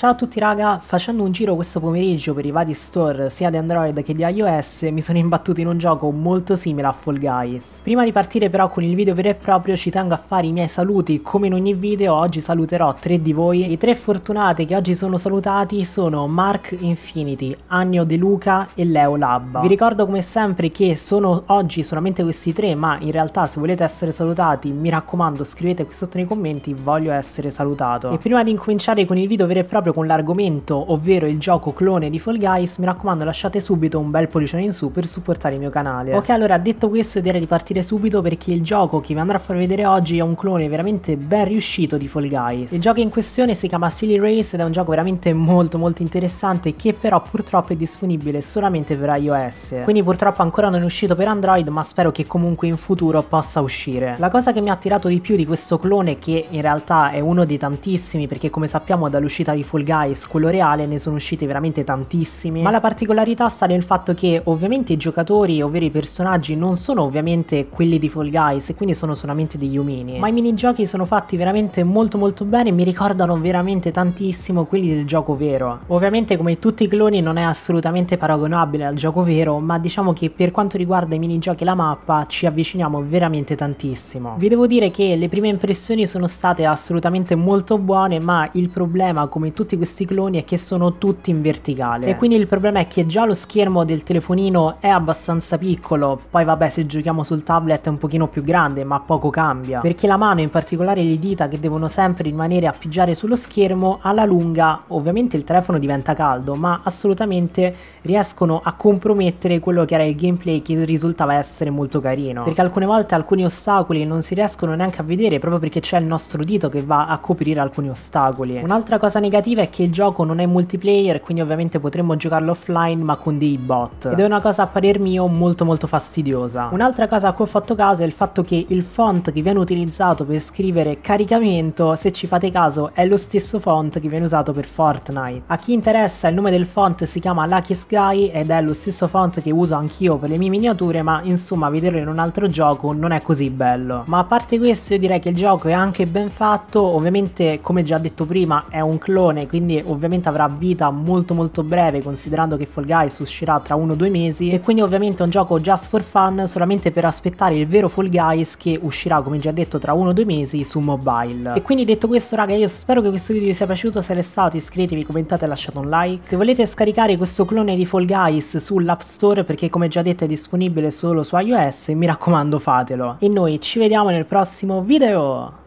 Ciao a tutti raga, facendo un giro questo pomeriggio per i vari store sia di Android che di iOS mi sono imbattuto in un gioco molto simile a Fall Guys. Prima di partire però con il video vero e proprio ci tengo a fare i miei saluti, come in ogni video oggi saluterò tre di voi. I tre fortunati che oggi sono salutati sono Mark Infinity, Agno De Luca e Leo Labba. Vi ricordo come sempre che sono oggi solamente questi tre ma in realtà se volete essere salutati mi raccomando scrivete qui sotto nei commenti voglio essere salutato. E prima di incominciare con il video vero e proprio proprio con l'argomento, ovvero il gioco clone di Fall Guys, mi raccomando lasciate subito un bel pollicione in su per supportare il mio canale. Ok allora detto questo direi di partire subito perché il gioco che vi andrò a far vedere oggi è un clone veramente ben riuscito di Fall Guys. Il gioco in questione si chiama Silly Race ed è un gioco veramente molto molto interessante che però purtroppo è disponibile solamente per iOS. Quindi purtroppo ancora non è uscito per Android ma spero che comunque in futuro possa uscire. La cosa che mi ha attirato di più di questo clone che in realtà è uno dei tantissimi perché come sappiamo dall'uscita di Fall Fall Guys, quello reale, ne sono uscite veramente tantissime, ma la particolarità sta nel fatto che ovviamente i giocatori, ovvero i personaggi, non sono ovviamente quelli di Fall Guys e quindi sono solamente degli umini, ma i minigiochi sono fatti veramente molto molto bene e mi ricordano veramente tantissimo quelli del gioco vero. Ovviamente come tutti i cloni non è assolutamente paragonabile al gioco vero, ma diciamo che per quanto riguarda i minigiochi e la mappa ci avviciniamo veramente tantissimo. Vi devo dire che le prime impressioni sono state assolutamente molto buone, ma il problema come tutti tutti questi cloni è che sono tutti in verticale. E quindi il problema è che già lo schermo del telefonino è abbastanza piccolo, poi vabbè se giochiamo sul tablet è un pochino più grande, ma poco cambia. Perché la mano, in particolare le dita che devono sempre rimanere appoggiare sullo schermo, alla lunga ovviamente il telefono diventa caldo, ma assolutamente riescono a compromettere quello che era il gameplay che risultava essere molto carino. Perché alcune volte alcuni ostacoli non si riescono neanche a vedere proprio perché c'è il nostro dito che va a coprire alcuni ostacoli. Un'altra cosa negativa negativa è che il gioco non è multiplayer, quindi ovviamente potremmo giocarlo offline ma con dei bot. Ed è una cosa a parer mio molto molto fastidiosa. Un'altra cosa a cui ho fatto caso è il fatto che il font che viene utilizzato per scrivere caricamento, se ci fate caso, è lo stesso font che viene usato per Fortnite. A chi interessa il nome del font si chiama Lucky Sky ed è lo stesso font che uso anch'io per le mie miniature, ma insomma vederlo in un altro gioco non è così bello. Ma a parte questo io direi che il gioco è anche ben fatto, ovviamente come già detto prima è un clone quindi ovviamente avrà vita molto molto breve considerando che Fall Guys uscirà tra uno o due mesi e quindi ovviamente è un gioco just for fun solamente per aspettare il vero Fall Guys che uscirà come già detto tra uno o due mesi su mobile. E quindi detto questo raga io spero che questo video vi sia piaciuto, se l'è stato iscrivetevi, commentate e lasciate un like. Se volete scaricare questo clone di Fall Guys sull'App Store perché come già detto è disponibile solo su iOS mi raccomando fatelo. E noi ci vediamo nel prossimo video!